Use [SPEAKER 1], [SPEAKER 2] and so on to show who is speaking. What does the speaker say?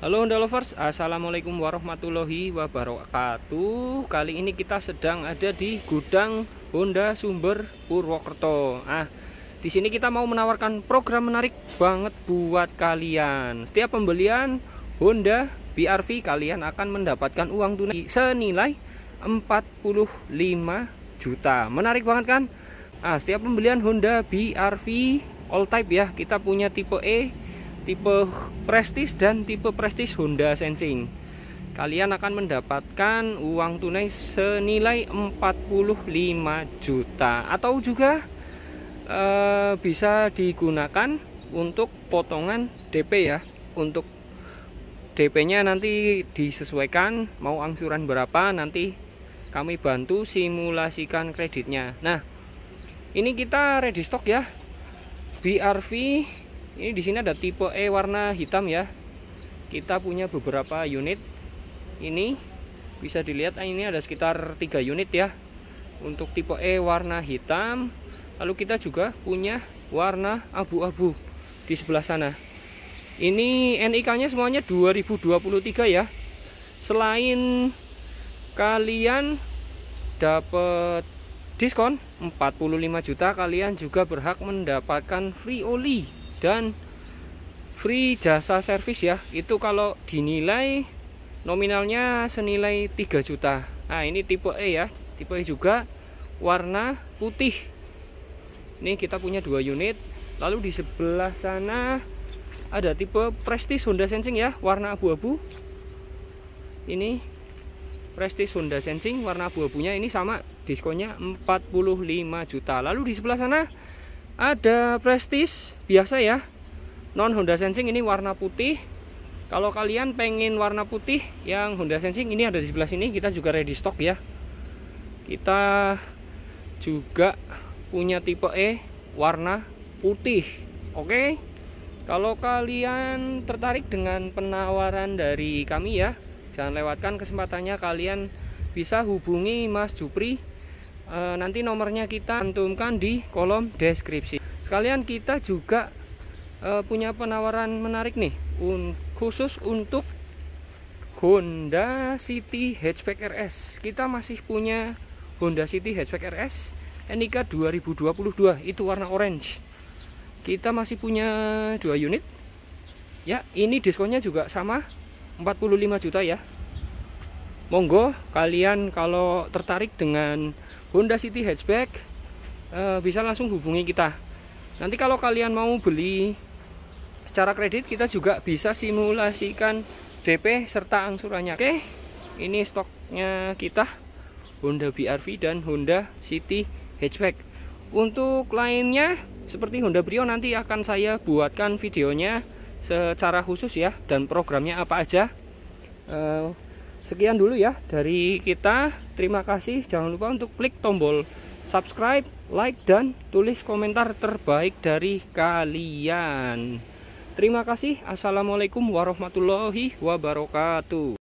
[SPEAKER 1] Halo Honda Lovers, Assalamualaikum warahmatullahi wabarakatuh Kali ini kita sedang ada di gudang Honda Sumber Purwokerto Ah, di sini kita mau menawarkan program menarik banget buat kalian Setiap pembelian Honda BRV kalian akan mendapatkan uang tunai senilai 45 juta Menarik banget kan? Nah, setiap pembelian Honda BRV all type ya, kita punya tipe E, tipe Prestige dan tipe Prestige Honda Sensing. Kalian akan mendapatkan uang tunai senilai 45 juta atau juga e, bisa digunakan untuk potongan DP ya. Untuk DP-nya nanti disesuaikan mau angsuran berapa nanti kami bantu simulasikan kreditnya. Nah, ini kita ready stock ya. BRV ini di sini ada tipe E warna hitam ya. Kita punya beberapa unit. Ini bisa dilihat ah, ini ada sekitar 3 unit ya. Untuk tipe E warna hitam. Lalu kita juga punya warna abu-abu di sebelah sana. Ini NIK-nya semuanya 2023 ya. Selain kalian dapat diskon 45 juta kalian juga berhak mendapatkan free oli dan free jasa servis ya itu kalau dinilai nominalnya senilai 3 juta nah ini tipe E ya tipe E juga warna putih ini kita punya dua unit lalu di sebelah sana ada tipe Prestige Honda Sensing ya warna abu-abu ini Prestige Honda Sensing warna abu-abunya ini sama diskonnya 45 juta lalu di sebelah sana ada Prestige biasa ya. Non Honda Sensing ini warna putih. Kalau kalian pengen warna putih yang Honda Sensing ini ada di sebelah sini, kita juga ready stock ya. Kita juga punya tipe E warna putih. Oke. Kalau kalian tertarik dengan penawaran dari kami ya, jangan lewatkan kesempatannya kalian bisa hubungi Mas Jupri eh, nanti nomornya kita cantumkan di kolom deskripsi sekalian kita juga uh, punya penawaran menarik nih un, khusus untuk Honda City Hatchback RS kita masih punya Honda City Hatchback RS NIK 2022 itu warna orange kita masih punya dua unit ya ini diskonnya juga sama 45 juta ya monggo kalian kalau tertarik dengan Honda City Hatchback eh, bisa langsung hubungi kita nanti kalau kalian mau beli secara kredit kita juga bisa simulasikan DP serta angsurannya oke ini stoknya kita Honda BRV dan Honda City Hatchback untuk lainnya seperti Honda Brio nanti akan saya buatkan videonya secara khusus ya dan programnya apa aja uh, sekian dulu ya dari kita terima kasih jangan lupa untuk klik tombol subscribe like dan tulis komentar terbaik dari kalian. Terima kasih. Assalamualaikum warahmatullahi wabarakatuh.